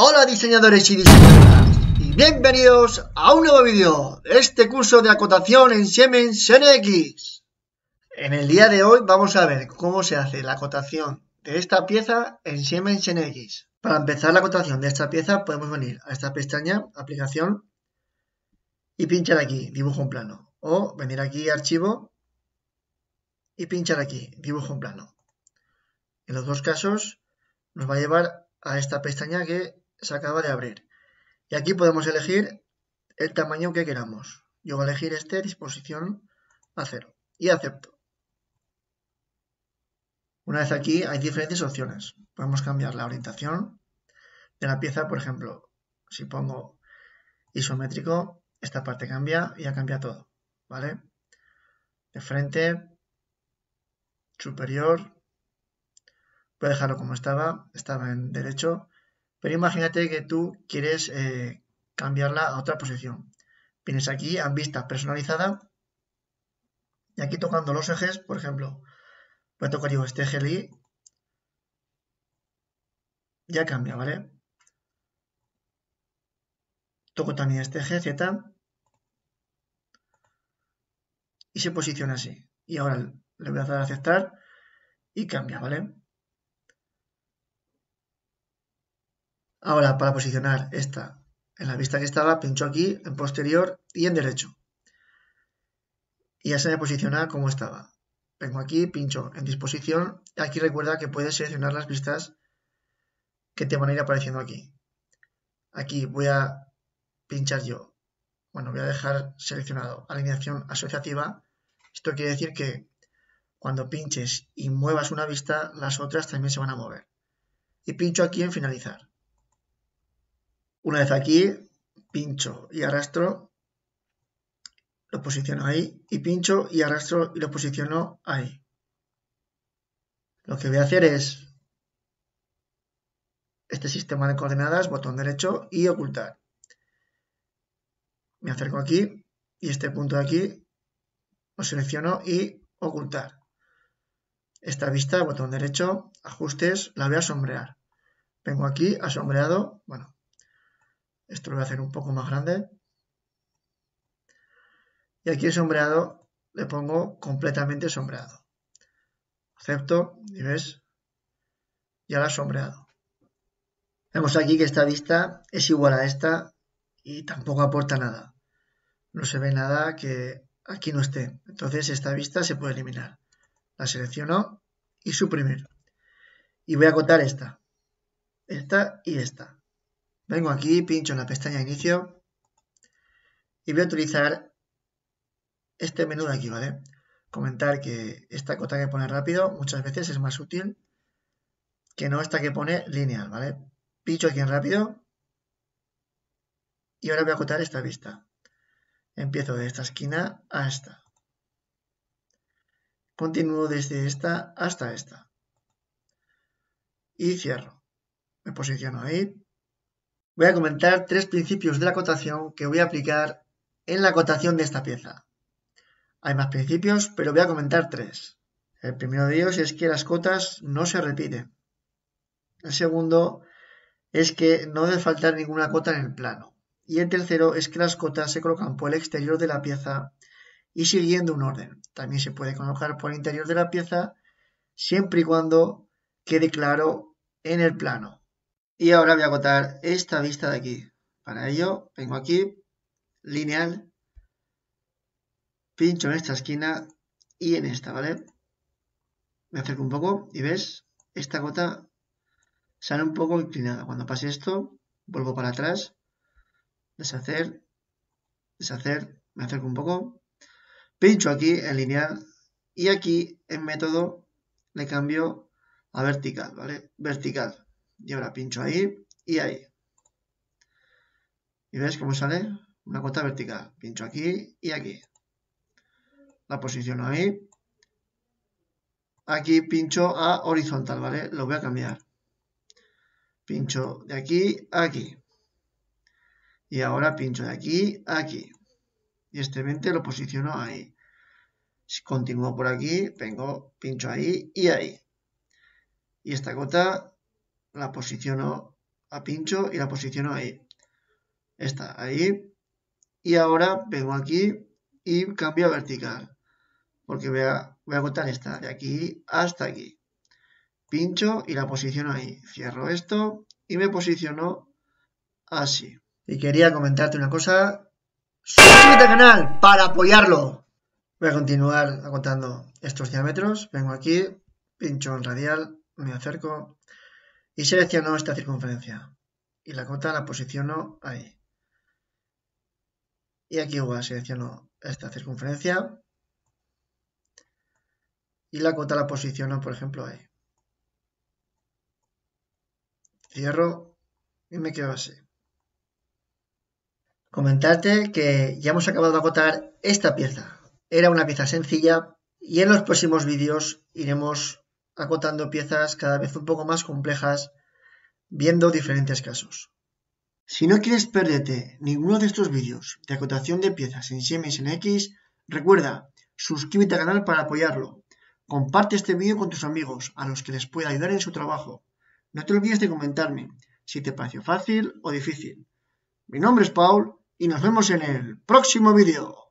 Hola diseñadores y diseñadoras y bienvenidos a un nuevo vídeo de este curso de acotación en Siemens NX. En el día de hoy vamos a ver cómo se hace la acotación de esta pieza en Siemens NX. Para empezar la acotación de esta pieza podemos venir a esta pestaña, aplicación, y pinchar aquí, dibujo en plano. O venir aquí, archivo, y pinchar aquí, dibujo en plano. En los dos casos nos va a llevar a esta pestaña que se acaba de abrir. Y aquí podemos elegir el tamaño que queramos. Yo voy a elegir este disposición a cero y acepto. Una vez aquí hay diferentes opciones. Podemos cambiar la orientación de la pieza, por ejemplo, si pongo isométrico, esta parte cambia y ya cambia todo, ¿vale? De frente, superior, voy a dejarlo como estaba, estaba en derecho, pero imagínate que tú quieres eh, cambiarla a otra posición. Vienes aquí a vista personalizada y aquí tocando los ejes, por ejemplo, voy a tocar yo este eje Ya cambia, ¿vale? Toco también este eje Z y se posiciona así. Y ahora le voy a dar a aceptar y cambia, ¿vale? Ahora, para posicionar esta en la vista que estaba, pincho aquí, en posterior y en derecho. Y ya se me posiciona como estaba. Vengo aquí, pincho en disposición. Aquí recuerda que puedes seleccionar las vistas que te van a ir apareciendo aquí. Aquí voy a pinchar yo. Bueno, voy a dejar seleccionado alineación asociativa. Esto quiere decir que cuando pinches y muevas una vista, las otras también se van a mover. Y pincho aquí en finalizar. Una vez aquí, pincho y arrastro, lo posiciono ahí, y pincho y arrastro y lo posiciono ahí. Lo que voy a hacer es este sistema de coordenadas, botón derecho y ocultar. Me acerco aquí y este punto de aquí lo selecciono y ocultar. Esta vista, botón derecho, ajustes, la voy a sombrear. Vengo aquí, a bueno, esto lo voy a hacer un poco más grande. Y aquí el sombreado le pongo completamente sombreado. Acepto y ves, ya la ha sombreado. Vemos aquí que esta vista es igual a esta y tampoco aporta nada. No se ve nada que aquí no esté. Entonces esta vista se puede eliminar. La selecciono y suprimir. Y voy a contar esta, esta y esta. Vengo aquí, pincho en la pestaña inicio y voy a utilizar este menú de aquí, ¿vale? Comentar que esta cota que pone rápido muchas veces es más útil que no esta que pone lineal, ¿vale? Pincho aquí en rápido y ahora voy a acotar esta vista. Empiezo de esta esquina a esta. Continúo desde esta hasta esta. Y cierro. Me posiciono ahí voy a comentar tres principios de la cotación que voy a aplicar en la cotación de esta pieza. Hay más principios, pero voy a comentar tres. El primero de ellos es que las cotas no se repiten. El segundo es que no debe faltar ninguna cota en el plano. Y el tercero es que las cotas se colocan por el exterior de la pieza y siguiendo un orden. También se puede colocar por el interior de la pieza siempre y cuando quede claro en el plano. Y ahora voy a agotar esta vista de aquí. Para ello, vengo aquí, lineal, pincho en esta esquina y en esta, ¿vale? Me acerco un poco y ves, esta gota sale un poco inclinada. Cuando pase esto, vuelvo para atrás, deshacer, deshacer, me acerco un poco, pincho aquí en lineal y aquí en método le cambio a vertical, ¿vale? Vertical. Y ahora pincho ahí y ahí. ¿Y ves cómo sale? Una cota vertical. Pincho aquí y aquí. La posiciono ahí. Aquí pincho a horizontal, ¿vale? Lo voy a cambiar. Pincho de aquí a aquí. Y ahora pincho de aquí a aquí. Y este 20 lo posiciono ahí. Si continúo por aquí, vengo, pincho ahí y ahí. Y esta cota la posiciono a pincho y la posiciono ahí. Está ahí. Y ahora vengo aquí y cambio a vertical. Porque voy a, voy a esta, de aquí hasta aquí. Pincho y la posiciono ahí. Cierro esto y me posiciono así. Y quería comentarte una cosa. Suscríbete al canal para apoyarlo. Voy a continuar agotando estos diámetros. Vengo aquí, pincho en radial, me acerco, y seleccionó esta circunferencia y la cota la posiciono ahí. Y aquí igual selecciono esta circunferencia y la cota la posiciono, por ejemplo, ahí. Cierro y me quedo así. Comentarte que ya hemos acabado de agotar esta pieza. Era una pieza sencilla y en los próximos vídeos iremos acotando piezas cada vez un poco más complejas, viendo diferentes casos. Si no quieres perderte ninguno de estos vídeos de acotación de piezas en Siemens en X, recuerda, suscríbete al canal para apoyarlo. Comparte este vídeo con tus amigos, a los que les pueda ayudar en su trabajo. No te olvides de comentarme si te pareció fácil o difícil. Mi nombre es Paul y nos vemos en el próximo vídeo.